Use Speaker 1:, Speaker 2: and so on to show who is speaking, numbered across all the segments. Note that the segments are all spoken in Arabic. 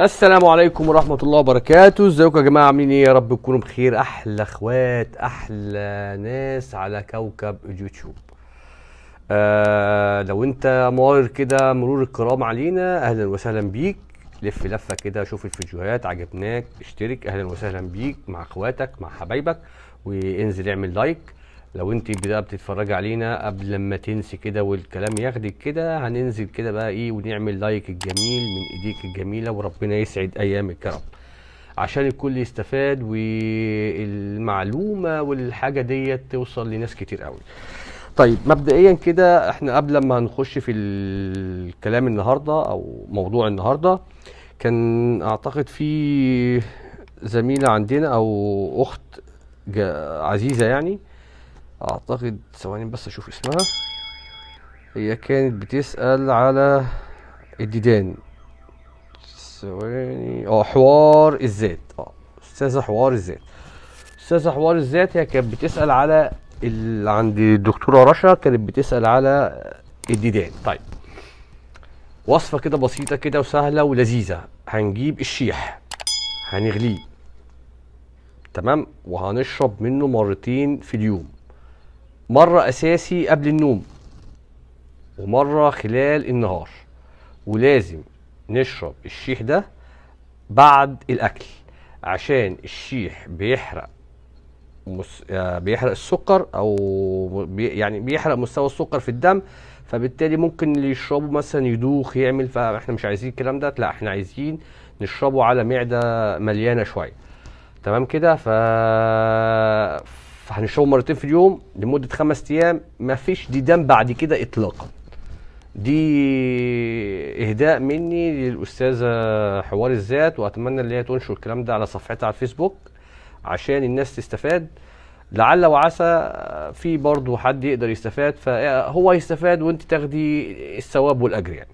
Speaker 1: السلام عليكم ورحمة الله وبركاته ازيكم يا جماعة عاملين ايه يا رب تكونوا بخير احلى اخوات احلى ناس على كوكب اليوتيوب آه لو انت مرور كده مرور الكرام علينا اهلا وسهلا بيك لف لفة كده شوف الفيديوهات عجبناك اشترك اهلا وسهلا بيك مع اخواتك مع حبايبك وانزل اعمل لايك لو انت بقى بتتفرج علينا قبل ما تنسي كده والكلام ياخدك كده هننزل كده بقى ايه ونعمل لايك الجميل من ايديك الجميله وربنا يسعد ايامك يا رب عشان الكل يستفاد والمعلومه والحاجه ديت توصل لناس كتير قوي طيب مبدئيا كده احنا قبل ما هنخش في الكلام النهارده او موضوع النهارده كان اعتقد في زميله عندنا او اخت عزيزه يعني اعتقد ثواني بس اشوف اسمها هي كانت بتسأل على الديدان ثواني اه حوار الذات اه استاذة حوار الذات استاذة حوار الذات هي كانت بتسأل على ال... عند الدكتورة رشا كانت بتسأل على الديدان طيب وصفة كده بسيطة كده وسهلة ولذيذة هنجيب الشيح هنغليه تمام وهنشرب منه مرتين في اليوم مرة أساسي قبل النوم ومرة خلال النهار ولازم نشرب الشيح ده بعد الأكل عشان الشيح بيحرق مس... آه، بيحرق السكر او بي... يعني بيحرق مستوى السكر في الدم فبالتالي ممكن اللي يشربه مثلا يدوخ يعمل فاحنا مش عايزين الكلام ده لا احنا عايزين نشربه على معده مليانه شويه تمام كده ف هنشربه مرتين في اليوم لمده خمس ايام ما فيش ديدان بعد كده اطلاقا دي اهداء مني للاستاذه حوار الذات واتمنى ان هي تنشر الكلام ده على صفحتها على الفيسبوك عشان الناس تستفاد لعل وعسى في برضه حد يقدر يستفاد فهو يستفاد وانت تاخدي الثواب والاجر يعني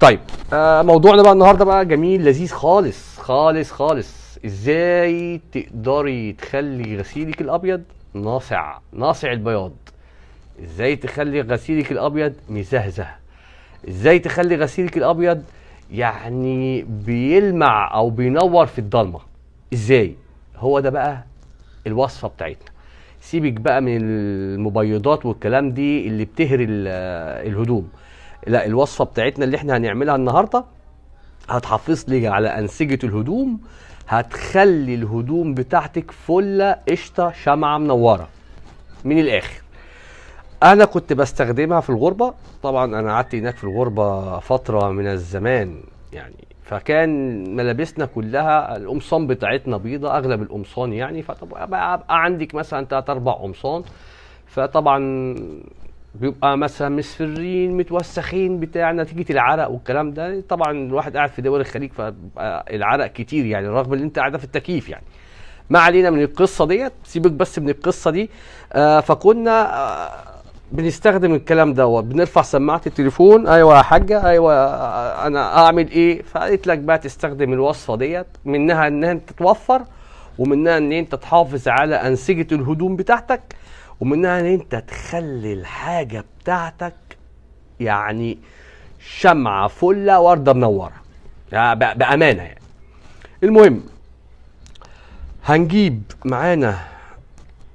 Speaker 1: طيب آه موضوعنا بقى النهارده بقى جميل لذيذ خالص خالص خالص ازاي تقدري تخلي غسيلك الابيض ناصع ناصع البياض ازاي تخلي غسيلك الابيض مزهزه ازاي تخلي غسيلك الابيض يعني بيلمع او بينور في الضلمه ازاي هو ده بقى الوصفه بتاعتنا سيبك بقى من المبيضات والكلام دي اللي بتهري الهدوم لا الوصفه بتاعتنا اللي احنا هنعملها النهارده هتحافظ لي على انسجه الهدوم هتخلي الهدوم بتاعتك فله قشطه شمعه منوره من الاخر انا كنت بستخدمها في الغربه طبعا انا قعدت هناك في الغربه فتره من الزمان يعني فكان ملابسنا كلها القمصان بتاعتنا بيضه اغلب القمصان يعني فطبعا بقى عندك مثلا ثلاث اربع قمصان فطبعا بيبقى مثلا مصفرين متوسخين بتاع نتيجه العرق والكلام ده طبعا الواحد قاعد في دول الخليج فالعرق كتير يعني رغم ان انت قاعد في التكييف يعني ما علينا من القصه ديت سيبك بس من القصه دي آه فكنا آه بنستخدم الكلام دوت بنرفع سماعه التليفون ايوه يا حاجه ايوه آه، انا اعمل ايه فقالت لك بقى تستخدم الوصفه ديت منها انها انت توفر ومنها ان انت تحافظ على انسجه الهدوم بتاعتك ومنها ان انت تخلي الحاجه بتاعتك يعني شمعه فله ورده منوره بامانه يعني المهم هنجيب معانا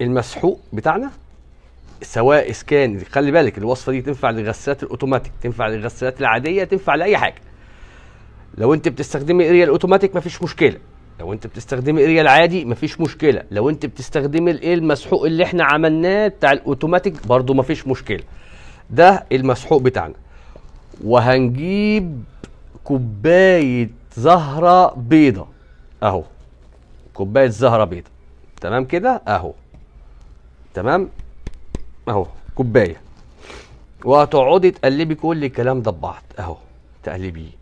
Speaker 1: المسحوق بتاعنا سواء كان خلي بالك الوصفه دي تنفع للغسالات الاوتوماتيك تنفع للغسالات العاديه تنفع لاي حاجه لو انت بتستخدمي اريال الاوتوماتيك مفيش مشكله لو انت بتستخدمي الاريا عادي مفيش مشكله لو انت بتستخدمي الايه المسحوق اللي احنا عملناه بتاع الاوتوماتيك برضو مفيش مشكله ده المسحوق بتاعنا وهنجيب كوبايه زهره بيضه اهو كوبايه زهره بيضه تمام كده اهو تمام اهو كوبايه وهتقعدي تقلبي كل الكلام ده ببعض اهو تقلبيه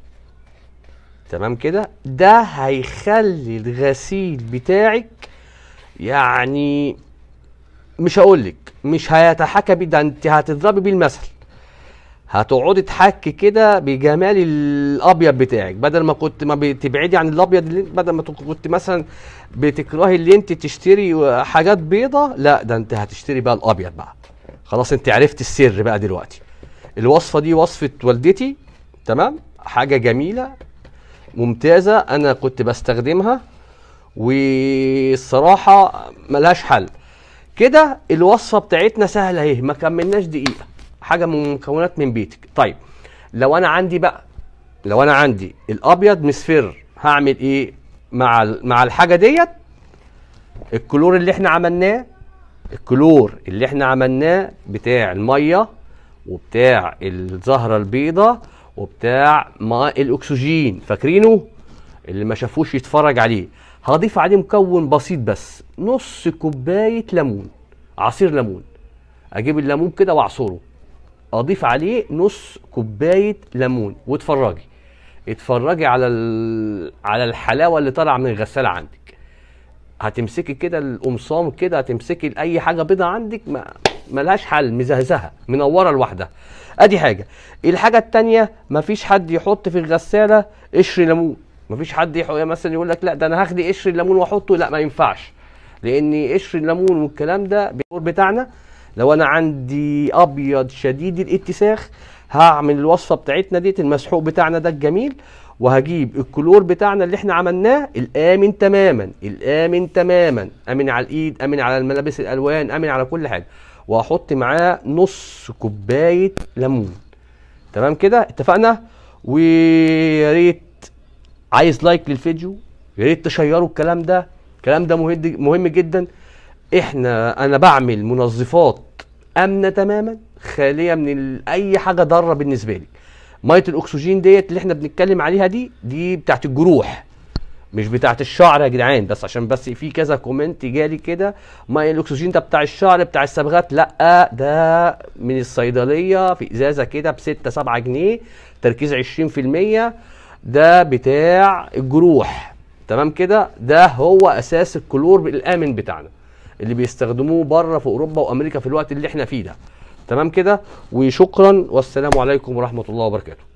Speaker 1: تمام كده ده هيخلي الغسيل بتاعك يعني مش هقول لك مش هيتحكى بيه ده انت هتضربي بيه المثل هتقعدي تحكي كده بجمال الابيض بتاعك بدل ما كنت ما بتبعدي عن الابيض اللي بدل ما كنت مثلا بتكرهي اللي انت تشتري حاجات بيضة لا ده انت هتشتري بقى الابيض بقى خلاص انت عرفت السر بقى دلوقتي الوصفه دي وصفه والدتي تمام حاجه جميله ممتازه انا كنت بستخدمها والصراحه ملهاش حل كده الوصفه بتاعتنا سهله اهي ما كملناش دقيقه حاجه من مكونات من بيتك طيب لو انا عندي بقى لو انا عندي الابيض مصفر هعمل ايه مع مع الحاجه ديت الكلور اللي احنا عملناه الكلور اللي احنا عملناه بتاع الميه وبتاع الزهره البيضه وبتاع ماء الاكسجين فاكرينه اللي ما شافوش يتفرج عليه هضيف عليه مكون بسيط بس نص كوبايه ليمون عصير ليمون اجيب الليمون كده واعصره اضيف عليه نص كوبايه ليمون واتفرجي اتفرجي على على الحلاوه اللي طالعه من الغساله عندي هتمسكي كده القمصان كده هتمسكي اي حاجه بيضه عندك ما ملهاش حل مزهزهه منوره لوحدها ادي حاجه الحاجه الثانيه مفيش حد يحط في الغساله قشر ليمون مفيش حد مثلا يقول لك لا ده انا هاخد قشر الليمون واحطه لا ما ينفعش لان قشر الليمون والكلام ده بيقول بتاعنا لو انا عندي ابيض شديد الاتساخ هعمل الوصفه بتاعتنا ديت المسحوق بتاعنا ده الجميل وهجيب الكلور بتاعنا اللي احنا عملناه الامن تماما الامن تماما امن على الايد امن على الملابس الالوان امن على كل حاجه وهحط معاه نص كوبايه ليمون تمام كده اتفقنا ويا ريت عايز لايك للفيديو يا ريت تشيروا الكلام ده الكلام ده مهم جدا احنا انا بعمل منظفات امنه تماما خاليه من اي حاجه ضاره بالنسبه لي ميه الاكسجين ديت اللي احنا بنتكلم عليها دي دي بتاعت الجروح مش بتاعت الشعر يا جدعان بس عشان بس في كذا كومنت جالي كده ميه الاكسجين ده بتاع الشعر بتاع الصبغات لا ده من الصيدليه في ازازه كده ب 6 7 جنيه تركيز 20% ده بتاع الجروح تمام كده ده هو اساس الكلور الامن بتاعنا اللي بيستخدموه بره في اوروبا وامريكا في الوقت اللي احنا فيه ده تمام كده وشكرا والسلام عليكم ورحمه الله وبركاته